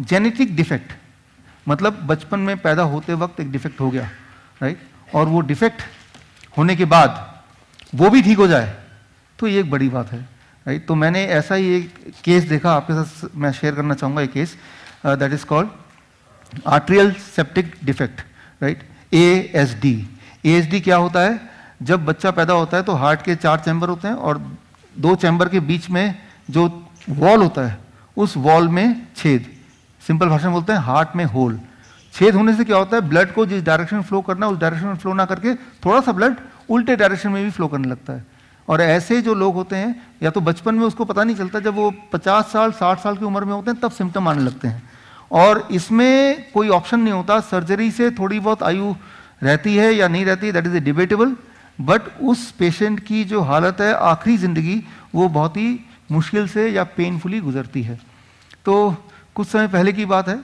genetic defect मतलब बचपन में पैदा होते वक्त एक डिफेक्ट हो गया राइट और वो डिफेक्ट होने के बाद वो भी ठीक हो जाए तो ये एक बड़ी बात है राइट तो मैंने ऐसा ही एक केस देखा आपके साथ मैं शेयर करना चाहूँगा एक case that is called atrial septic defect right A S D A S D क्या होता है जब बच्चा पैदा होता है तो हार्ट के चार चैम्बर होते हैं और दो चैम्बर के बीच में जो वॉल होता है उस वॉल में छेद सिंपल भाषा में बोलते हैं हार्ट में होल छेद होने से क्या होता है ब्लड को जिस डायरेक्शन में फ्लो करना है उस डायरेक्शन में फ्लो ना करके थोड़ा सा ब्लड उल्टे डायरेक्शन में भी फ्लो करने लगता है और ऐसे जो लोग होते हैं या तो बचपन में उसको पता नहीं चलता जब वो 50 साल 60 साल की उम्र में होते हैं तब सिम्टम आने लगते हैं और इसमें कोई ऑप्शन नहीं होता सर्जरी से थोड़ी बहुत आयु रहती है या नहीं रहती that is a debatable but उस पेशेंट की जो हालत है आखिरी ज़िंदगी वो बहुत ही मुश्किल से या पेनफुली गुजरती है तो कुछ समय पहले की बात है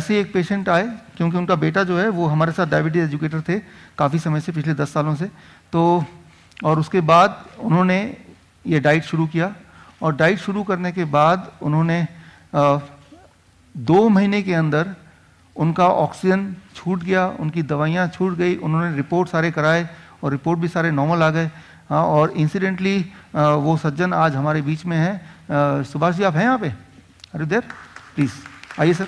ऐसे एक पेशेंट आए क्योंकि उनका बेटा जो है वो हमारे साथ डायबिटीज एजुकेटर थे काफ़ी समय से पिछले दस सालों से तो और उसके बाद उन्होंने ये डाइट शुरू किया और डाइट शुरू करने के बाद उन्होंने आ, दो महीने के अंदर उनका ऑक्सीजन छूट गया उनकी दवाइयाँ छूट गई उन्होंने रिपोर्ट सारे कराए और रिपोर्ट भी सारे नॉर्मल आ गए हाँ और इंसिडेंटली वो सज्जन आज हमारे बीच में हैं सुभाष जी आप हैं यहाँ पे अरे देर प्लीज आइए सर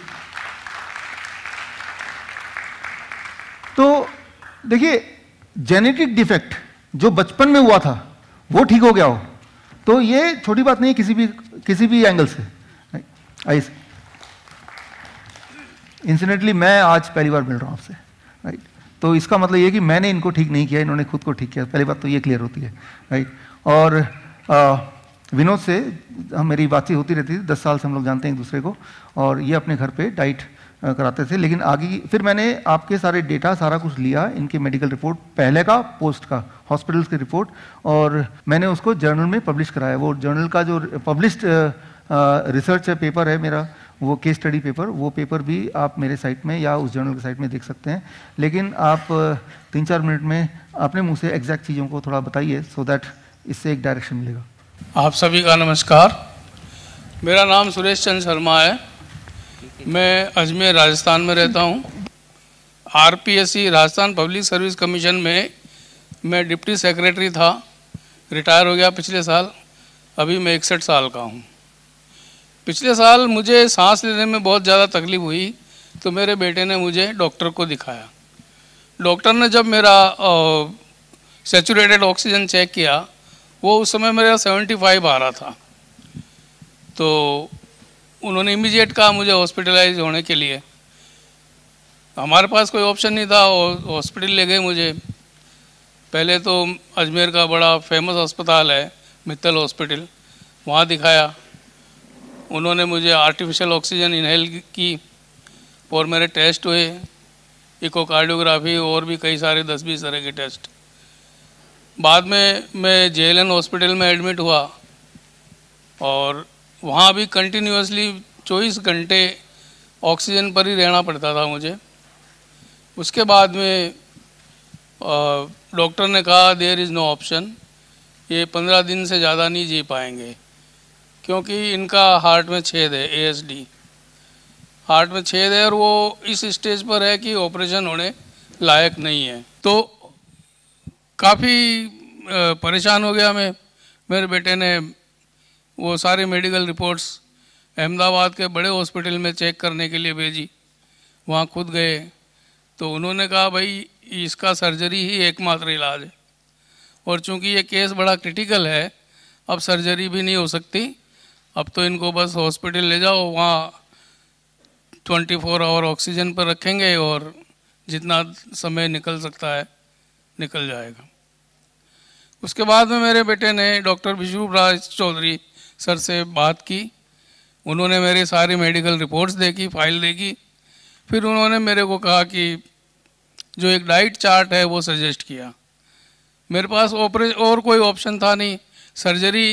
तो देखिए जेनेटिक डिफेक्ट जो बचपन में हुआ था वो ठीक हो गया हो तो ये छोटी बात नहीं है किसी भी किसी भी एंगल से आइए सर इंसिडेंटली मैं आज पहली बार मिल रहा हूँ आपसे राइट तो इसका मतलब ये कि मैंने इनको ठीक नहीं किया इन्होंने खुद को ठीक किया पहली बात तो ये क्लियर होती है राइट और आ, विनोद से हम मेरी बातचीत होती रहती थी दस साल से हम लोग जानते हैं एक दूसरे को और ये अपने घर पे डाइट कराते थे लेकिन आगे फिर मैंने आपके सारे डेटा सारा कुछ लिया इनके मेडिकल रिपोर्ट पहले का पोस्ट का हॉस्पिटल्स की रिपोर्ट और मैंने उसको जर्नल में पब्लिश कराया वो जर्नल का जो पब्लिश रिसर्च पेपर है मेरा वो केस स्टडी पेपर वो पेपर भी आप मेरे साइट में या उस जर्नल के साइट में देख सकते हैं लेकिन आप तीन चार मिनट में अपने मुँह से एग्जैक्ट चीज़ों को थोड़ा बताइए सो दैट इससे एक डायरेक्शन मिलेगा आप सभी का नमस्कार मेरा नाम सुरेश चंद शर्मा है मैं अजमेर राजस्थान में रहता हूँ आर राजस्थान पब्लिक सर्विस कमीशन में मैं डिप्टी सेक्रेटरी था रिटायर हो गया पिछले साल अभी मैं इकसठ साल का हूँ पिछले साल मुझे सांस लेने में बहुत ज़्यादा तकलीफ़ हुई तो मेरे बेटे ने मुझे डॉक्टर को दिखाया डॉक्टर ने जब मेरा सेचूरेटेड ऑक्सीजन चेक किया वो उस समय मेरा सेवेंटी फाइव आ रहा था तो उन्होंने इमीडिएट कहा मुझे हॉस्पिटलाइज होने के लिए हमारे पास कोई ऑप्शन नहीं था हॉस्पिटल ले गए मुझे पहले तो अजमेर का बड़ा फेमस अस्पताल है मित्तल हॉस्पिटल वहाँ दिखाया उन्होंने मुझे आर्टिफिशियल ऑक्सीजन इनहेल की और मेरे टेस्ट हुए इकोकार्डियोग्राफी और भी कई सारे दस बीस तरह के टेस्ट बाद में मैं जे हॉस्पिटल में एडमिट हुआ और वहाँ भी कंटिन्यूसली चौबीस घंटे ऑक्सीजन पर ही रहना पड़ता था मुझे उसके बाद में डॉक्टर ने कहा देर इज़ नो ऑप्शन ये पंद्रह दिन से ज़्यादा नहीं जी पाएंगे क्योंकि इनका हार्ट में छेद है एएसडी हार्ट में छेद है और वो इस स्टेज पर है कि ऑपरेशन होने लायक नहीं है तो काफ़ी परेशान हो गया मैं मेरे बेटे ने वो सारी मेडिकल रिपोर्ट्स अहमदाबाद के बड़े हॉस्पिटल में चेक करने के लिए भेजी वहाँ खुद गए तो उन्होंने कहा भाई इसका सर्जरी ही एकमात्र इलाज है और चूंकि ये केस बड़ा क्रिटिकल है अब सर्जरी भी नहीं हो सकती अब तो इनको बस हॉस्पिटल ले जाओ वहाँ 24 फोर आवर ऑक्सीजन पर रखेंगे और जितना समय निकल सकता है निकल जाएगा उसके बाद में मेरे बेटे ने डॉक्टर विश्व राज चौधरी सर से बात की उन्होंने मेरी सारी मेडिकल रिपोर्ट्स देखी फाइल देखी फिर उन्होंने मेरे को कहा कि जो एक डाइट चार्ट है वो सजेस्ट किया मेरे पास ऑपरे और कोई ऑप्शन था नहीं सर्जरी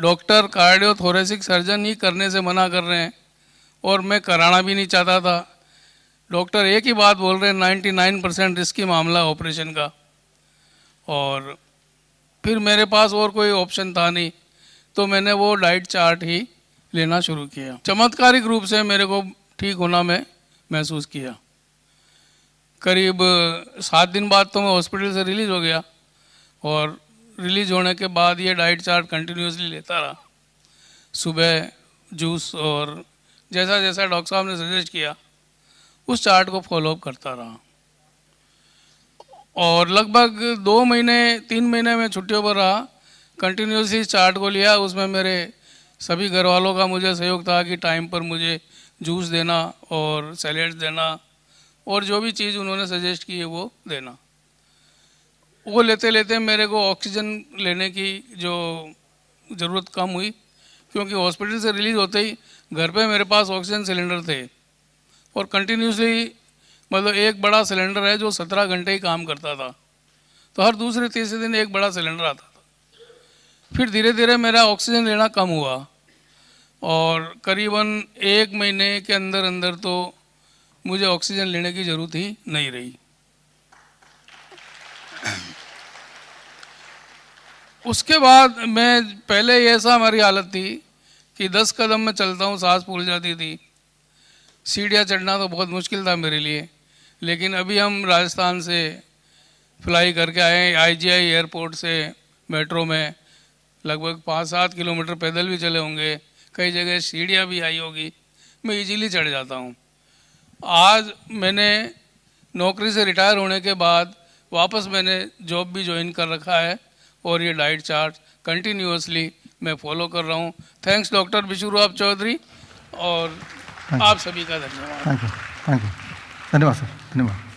डॉक्टर कार्डियोथोरेसिक सर्जन ही करने से मना कर रहे हैं और मैं कराना भी नहीं चाहता था डॉक्टर एक ही बात बोल रहे हैं नाइन परसेंट रिस्की मामला ऑपरेशन का और फिर मेरे पास और कोई ऑप्शन था नहीं तो मैंने वो डाइट चार्ट ही लेना शुरू किया चमत्कारिक रूप से मेरे को ठीक होना मैं महसूस किया करीब सात दिन बाद तो मैं हॉस्पिटल से रिलीज़ हो गया और रिलीज़ होने के बाद ये डाइट चार्ट कंटिन्यूसली लेता रहा सुबह जूस और जैसा जैसा डॉक्टर साहब ने सजेस्ट किया उस चार्ट को फॉलोअप करता रहा और लगभग दो महीने तीन महीने में छुट्टियों पर रहा कंटिन्यूसली चार्ट को लिया उसमें मेरे सभी घर वालों का मुझे सहयोग था कि टाइम पर मुझे जूस देना और सैलेड देना और जो भी चीज़ उन्होंने सजेस्ट की है वो देना वो लेते लेते मेरे को ऑक्सीजन लेने की जो ज़रूरत कम हुई क्योंकि हॉस्पिटल से रिलीज़ होते ही घर पे मेरे पास ऑक्सीजन सिलेंडर थे और कंटिन्यूसली मतलब एक बड़ा सिलेंडर है जो सत्रह घंटे ही काम करता था तो हर दूसरे तीसरे दिन एक बड़ा सिलेंडर आता था फिर धीरे धीरे मेरा ऑक्सीजन लेना कम हुआ और करीबन एक महीने के अंदर अंदर तो मुझे ऑक्सीजन लेने की ज़रूरत ही नहीं रही उसके बाद मैं पहले ही ऐसा हमारी हालत थी कि दस कदम में चलता हूँ सांस फूल जाती थी सीढ़ियाँ चढ़ना तो बहुत मुश्किल था मेरे लिए लेकिन अभी हम राजस्थान से फ्लाई करके आए आईजीआई एयरपोर्ट से मेट्रो में लगभग पाँच सात किलोमीटर पैदल भी चले होंगे कई जगह सीढ़ियाँ भी आई होगी मैं इजीली चढ़ जाता हूँ आज मैंने नौकरी से रिटायर होने के बाद वापस मैंने जॉब भी ज्वाइन कर रखा है और ये डाइट चार्ट कंटिन्यूसली मैं फॉलो कर रहा हूँ थैंक्स डॉक्टर बिशुरूआब चौधरी और आप सभी का धन्यवाद थैंक यू थैंक यू धन्यवाद सर धन्यवाद